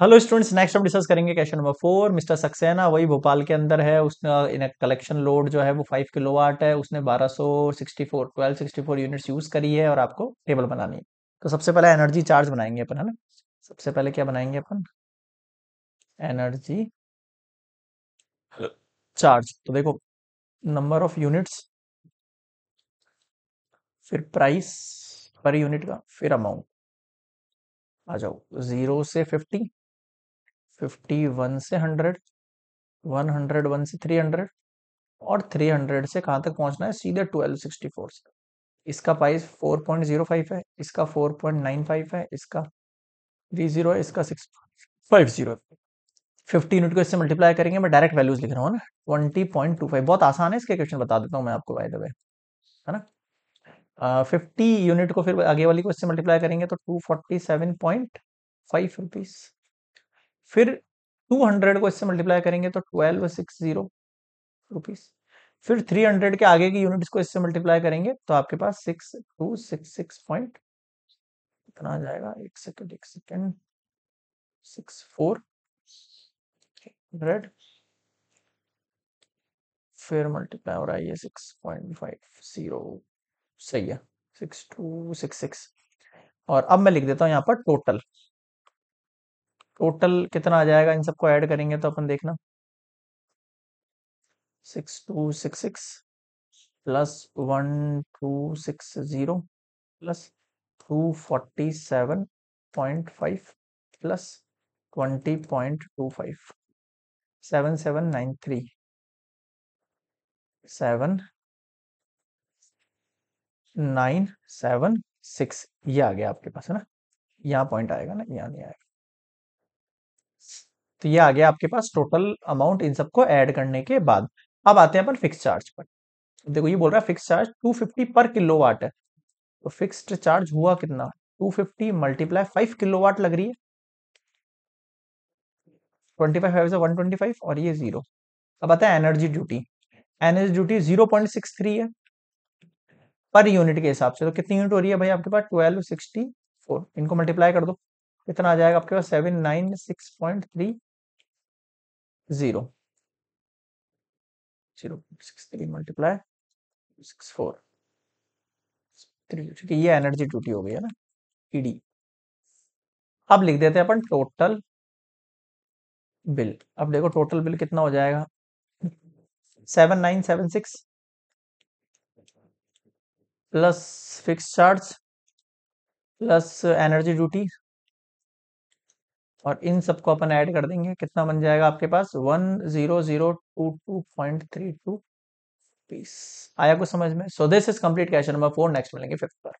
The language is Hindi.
हेलो स्टूडेंट्स नेक्स्ट हम डिस्कस करेंगे question number four Mister Saxena वही भोपाल के अंदर है उसका कलेक्शन लोड जो है वो फाइव किलो वाट है उसने बारह सौ sixty four twelve sixty four units use करी है और आपको टेबल बनानी है तो सबसे पहले एनर्जी चार्ज बनाएंगे अपन है ना सबसे पहले क्या बनाएंगे अपन एनर्जी चार्ज तो देखो नंबर ऑफ यूनिट्स फिर प्राइस पर यूनिट का फिर अमाउंट आ जाओ जीरो से फिफ्टी फिफ्टी वन से हंड्रेड वन हंड्रेड वन से थ्री हंड्रेड और थ्री हंड्रेड से कहाँ तक पहुँचना है सीधे ट्वेल्व सिक्सटी फोर से इसका price four point zero five है इसका फोर पॉइंट नाइन फाइव है इसका थ्री जीरो है इसका six five zero fifty unit को इससे मल्टीप्लाई करेंगे मैं डायरेक्ट वैल्यूज लिख रहा हूँ ना ट्वेंटी पॉइंट टू फाइव बहुत आसान है इसके क्वेश्चन बता देता हूँ मैं आपको बाय द वे है ना फिफ्टी uh, यूनिट को फिर आगे वाली को इससे मल्टीप्लाई करेंगे तो two forty seven point five rupees फिर 200 को इससे मल्टीप्लाई करेंगे तो ट्वेल्व सिक्स जीरो रुपीज फिर 300 के आगे की यूनिट्स को इससे मल्टीप्लाई करेंगे तो आपके पास six two six six point कितना आ जाएगा एक सेकेंड एक सेकेंड सिक्स फोर हंड्रेड फिर मल्टीप्लाई हो रहा है ये सिक्स पॉइंट फाइव जीरो सही है सिक्स टू सिक्स सिक्स और अब मैं लिख देता हूं यहां पर टोटल टोटल कितना आ जाएगा इन सबको ऐड करेंगे तो अपन देखना six two six six plus one two six zero plus two forty seven point five plus twenty point two five seven seven nine three seven nine seven six ये आ गया आपके पास है ना यहाँ पॉइंट आएगा ना यहाँ नहीं आएगा तो ये आ गया आपके पास टोटल अमाउंट इन सबको ऐड करने के बाद अब आते हैं अपन फिक्स चार्ज पर तो देखो ये बोल रहा है फिक्स चार्ज 250 पर किलो वाट है तो फिक्स्ड चार्ज हुआ कितना 250 fifty multiply five kilowatt लग रही है ट्वेंटी और ये जीरो अब आता है energy duty energy duty zero point six three है पर यूनिट के हिसाब से तो कितनी यूनिट हो रही है भाई आपके पास ट्वेल्व सिक्सटी फोर इनको मल्टीप्लाई कर दो कितना आ जाएगा आपके पास seven nine six point three zero zero multiply six four ठीक है ये एनर्जी ड्यूटी हो गई है ना ईडी अब लिख देते हैं अपन टोटल बिल अब देखो टोटल बिल कितना हो जाएगा seven nine seven six plus fix charge plus energy duty और इन सबको अपन ऐड कर देंगे कितना बन जाएगा आपके पास one zero zero two two point three two पीस आया कुछ समझ में so this is complete question number four next मिलेंगे फिफ्थ पर